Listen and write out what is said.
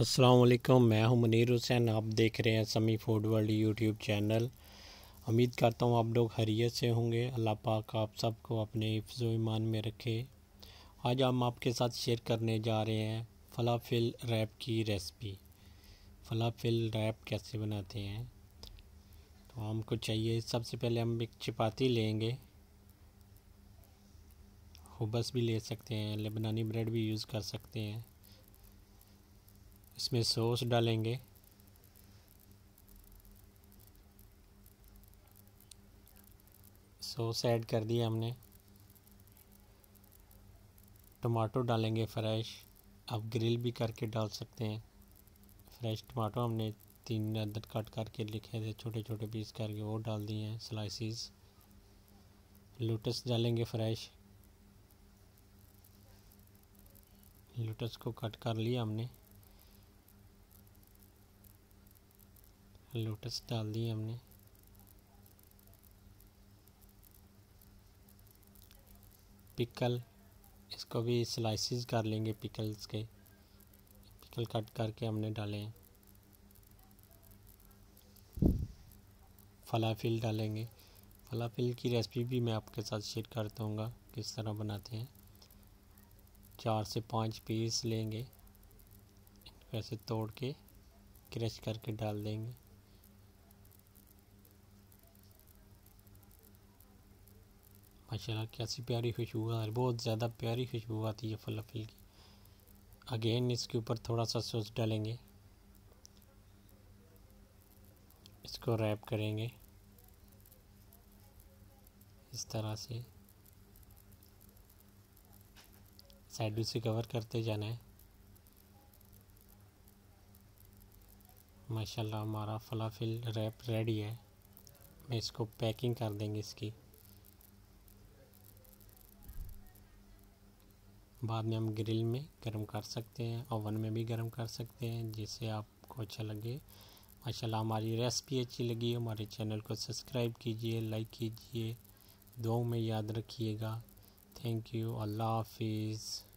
असलम मैं हूं मुनीर हुसैन आप देख रहे हैं समी फूड वर्ल्ड यूट्यूब चैनल उम्मीद करता हूं आप लोग हरीत से होंगे अल्लाह पाक आप सबको अपने हिफ्ज़ ईमान में रखे आज हम आपके साथ शेयर करने जा रहे हैं फलाफिल रैप की रेसिपी फलाफिल रैप कैसे बनाते हैं तो हमको चाहिए सबसे पहले हम एक चपाती लेंगे हुबस भी ले सकते हैं लेबनानी ब्रेड भी यूज़ कर सकते हैं इसमें सॉस डालेंगे सॉस ऐड कर दिया हमने टमाटो डालेंगे फ्रेश आप ग्रिल भी करके डाल सकते हैं फ्रेश टमाटो हमने तीन अदर कट करके लिखे थे छोटे छोटे पीस करके वो डाल दिए हैं स्लाइसिस लोटस डालेंगे फ्रेश लोटस को कट कर लिया हमने लोटस डाल दिए हमने पिकल इसको भी स्लाइसिस कर लेंगे पिकल्स के पिकल कट करके हमने डाले हैं फलाफिल डालेंगे फलाफिल की रेसिपी भी मैं आपके साथ शेयर कर दूँगा किस तरह बनाते हैं चार से पाँच पीस लेंगे इनको ऐसे तोड़ के क्रश करके डाल देंगे माशाल्लाह अच्छा कैसी प्यारी खुशबू आ रही बहुत ज़्यादा प्यारी खुशबू आती है फलफल की अगेन इसके ऊपर थोड़ा सा सॉस डालेंगे इसको रैप करेंगे इस तरह से साइड से कवर करते जाना है माशाल्लाह हमारा फलाफिल रैप रेडी है मैं इसको पैकिंग कर देंगे इसकी बाद में हम ग्रिल में गर्म कर सकते हैं ओवन में भी गर्म कर सकते हैं जिससे आपको अच्छा लगे माशाल्लाह हमारी रेसिपी अच्छी लगी हमारे चैनल को सब्सक्राइब कीजिए लाइक कीजिए दो में याद रखिएगा थैंक यू अल्लाह हाफिज़